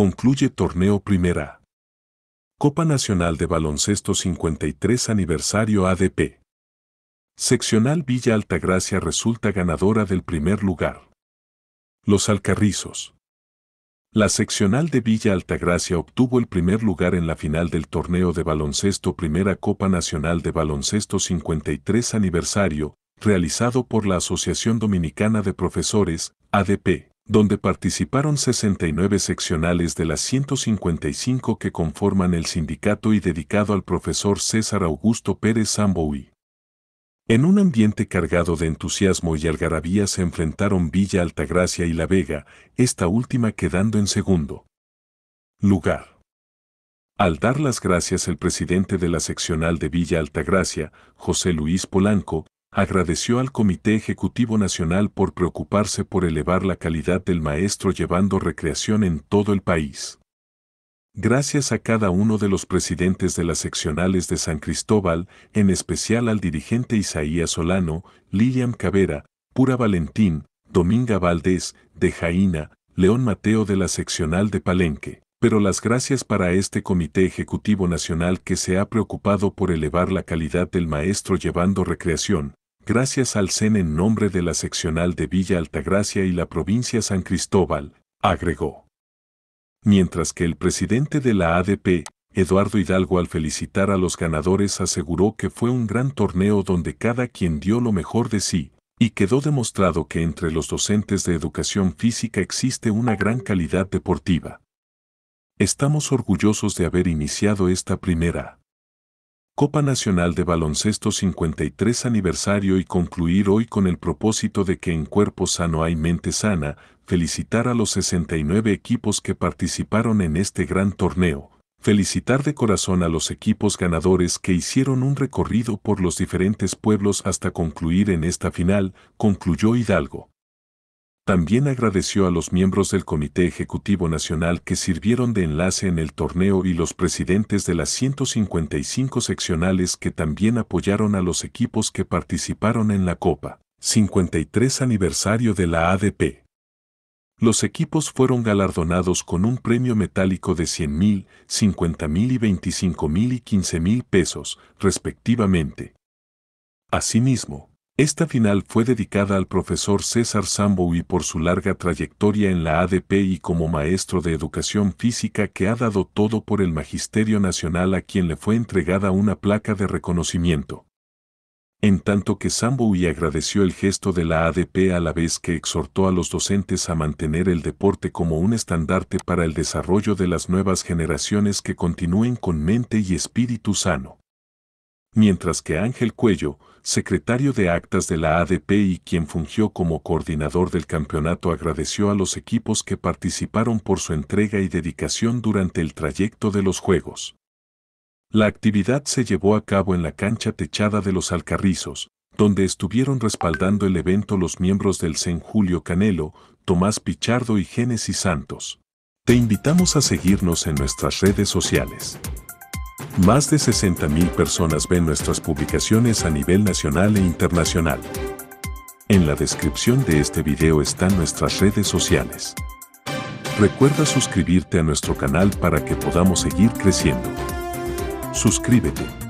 concluye torneo primera. Copa Nacional de Baloncesto 53 Aniversario ADP. Seccional Villa Altagracia resulta ganadora del primer lugar. Los Alcarrizos. La seccional de Villa Altagracia obtuvo el primer lugar en la final del torneo de baloncesto Primera Copa Nacional de Baloncesto 53 Aniversario, realizado por la Asociación Dominicana de Profesores, ADP donde participaron 69 seccionales de las 155 que conforman el sindicato y dedicado al profesor César Augusto Pérez Samboy. En un ambiente cargado de entusiasmo y algarabía se enfrentaron Villa Altagracia y La Vega, esta última quedando en segundo lugar. Al dar las gracias el presidente de la seccional de Villa Altagracia, José Luis Polanco, agradeció al Comité Ejecutivo Nacional por preocuparse por elevar la calidad del maestro llevando recreación en todo el país. Gracias a cada uno de los presidentes de las seccionales de San Cristóbal, en especial al dirigente Isaías Solano, Lilian Cavera, Pura Valentín, Dominga Valdés, de Jaína, León Mateo de la seccional de Palenque. Pero las gracias para este Comité Ejecutivo Nacional que se ha preocupado por elevar la calidad del maestro llevando recreación, gracias al CEN en nombre de la seccional de Villa Altagracia y la provincia San Cristóbal, agregó. Mientras que el presidente de la ADP, Eduardo Hidalgo al felicitar a los ganadores aseguró que fue un gran torneo donde cada quien dio lo mejor de sí, y quedó demostrado que entre los docentes de educación física existe una gran calidad deportiva. Estamos orgullosos de haber iniciado esta primera Copa Nacional de Baloncesto 53 aniversario y concluir hoy con el propósito de que en cuerpo sano hay mente sana, felicitar a los 69 equipos que participaron en este gran torneo, felicitar de corazón a los equipos ganadores que hicieron un recorrido por los diferentes pueblos hasta concluir en esta final, concluyó Hidalgo. También agradeció a los miembros del Comité Ejecutivo Nacional que sirvieron de enlace en el torneo y los presidentes de las 155 seccionales que también apoyaron a los equipos que participaron en la Copa. 53 aniversario de la ADP. Los equipos fueron galardonados con un premio metálico de 100.000, 50.000 50 y 25 y 15 mil pesos, respectivamente. Asimismo, esta final fue dedicada al profesor César y por su larga trayectoria en la ADP y como maestro de educación física que ha dado todo por el Magisterio Nacional a quien le fue entregada una placa de reconocimiento. En tanto que y agradeció el gesto de la ADP a la vez que exhortó a los docentes a mantener el deporte como un estandarte para el desarrollo de las nuevas generaciones que continúen con mente y espíritu sano mientras que Ángel Cuello, secretario de actas de la ADP y quien fungió como coordinador del campeonato, agradeció a los equipos que participaron por su entrega y dedicación durante el trayecto de los Juegos. La actividad se llevó a cabo en la cancha techada de los Alcarrizos, donde estuvieron respaldando el evento los miembros del CEN Julio Canelo, Tomás Pichardo y Génesis Santos. Te invitamos a seguirnos en nuestras redes sociales. Más de 60.000 personas ven nuestras publicaciones a nivel nacional e internacional. En la descripción de este video están nuestras redes sociales. Recuerda suscribirte a nuestro canal para que podamos seguir creciendo. Suscríbete.